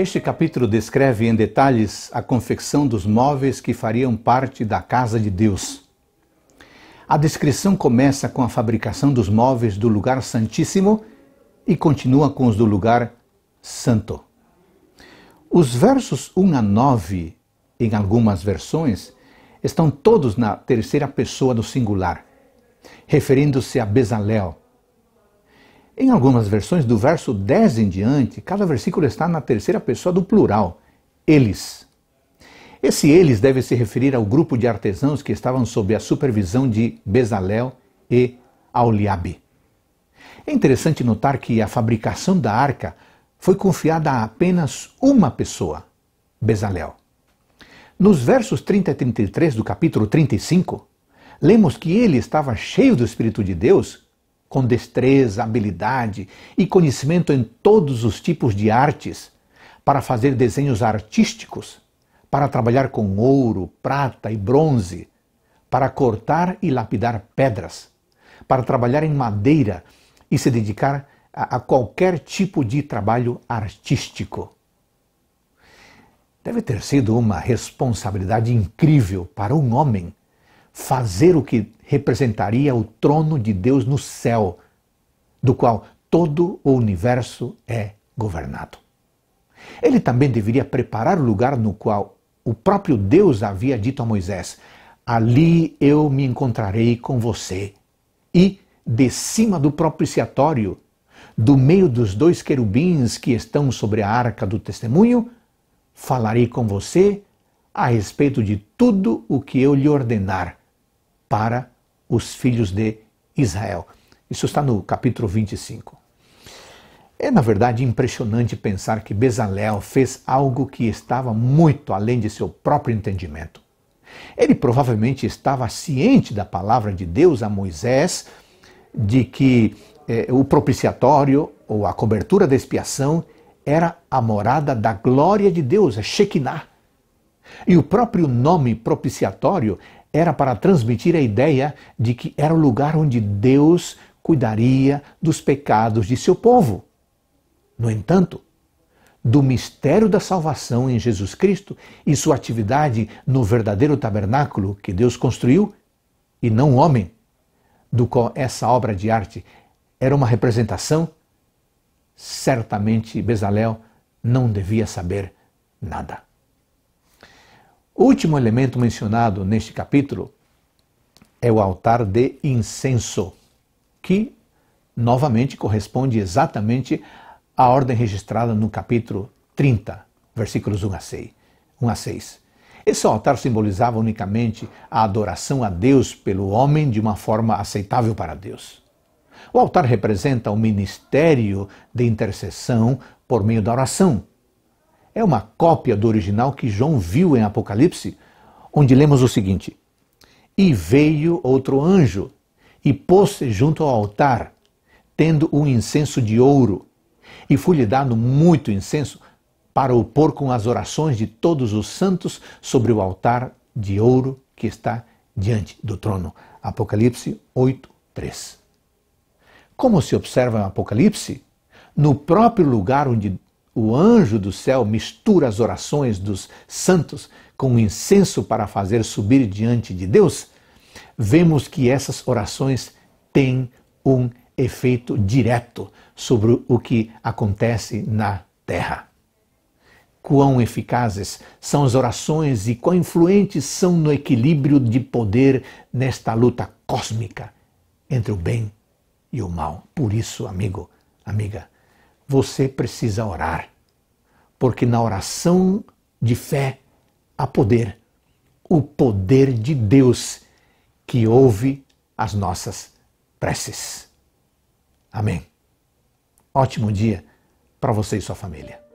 Este capítulo descreve em detalhes a confecção dos móveis que fariam parte da casa de Deus. A descrição começa com a fabricação dos móveis do lugar santíssimo e continua com os do lugar santo. Os versos 1 a 9, em algumas versões, estão todos na terceira pessoa do singular, referindo-se a Bezalel, em algumas versões, do verso 10 em diante, cada versículo está na terceira pessoa do plural, eles. Esse eles deve se referir ao grupo de artesãos que estavam sob a supervisão de Bezalel e Auliabe. É interessante notar que a fabricação da arca foi confiada a apenas uma pessoa, Bezalel. Nos versos 30 e 33 do capítulo 35, lemos que ele estava cheio do Espírito de Deus com destreza, habilidade e conhecimento em todos os tipos de artes, para fazer desenhos artísticos, para trabalhar com ouro, prata e bronze, para cortar e lapidar pedras, para trabalhar em madeira e se dedicar a, a qualquer tipo de trabalho artístico. Deve ter sido uma responsabilidade incrível para um homem fazer o que representaria o trono de Deus no céu, do qual todo o universo é governado. Ele também deveria preparar o lugar no qual o próprio Deus havia dito a Moisés: Ali eu me encontrarei com você. E, de cima do propiciatório, do meio dos dois querubins que estão sobre a arca do testemunho, falarei com você a respeito de tudo o que eu lhe ordenar para os filhos de Israel. Isso está no capítulo 25. É, na verdade, impressionante pensar que Bezalel fez algo que estava muito além de seu próprio entendimento. Ele provavelmente estava ciente da palavra de Deus a Moisés, de que eh, o propiciatório ou a cobertura da expiação era a morada da glória de Deus, a é Shekinah. E o próprio nome propiciatório era para transmitir a ideia de que era o lugar onde Deus cuidaria dos pecados de seu povo. No entanto, do mistério da salvação em Jesus Cristo e sua atividade no verdadeiro tabernáculo que Deus construiu, e não homem, do qual essa obra de arte era uma representação, certamente Bezalel não devia saber nada. O último elemento mencionado neste capítulo é o altar de incenso, que novamente corresponde exatamente à ordem registrada no capítulo 30, versículos 1 a 6. 1 a 6. Esse altar simbolizava unicamente a adoração a Deus pelo homem de uma forma aceitável para Deus. O altar representa o ministério de intercessão por meio da oração, é uma cópia do original que João viu em Apocalipse, onde lemos o seguinte: E veio outro anjo e pôs-se junto ao altar, tendo um incenso de ouro, e foi-lhe dado muito incenso para o pôr com as orações de todos os santos sobre o altar de ouro que está diante do trono. Apocalipse 8, 3. Como se observa em Apocalipse, no próprio lugar onde o anjo do céu mistura as orações dos santos com o incenso para fazer subir diante de Deus, vemos que essas orações têm um efeito direto sobre o que acontece na terra. Quão eficazes são as orações e quão influentes são no equilíbrio de poder nesta luta cósmica entre o bem e o mal. Por isso, amigo, amiga, você precisa orar, porque na oração de fé há poder, o poder de Deus que ouve as nossas preces. Amém. Ótimo dia para você e sua família.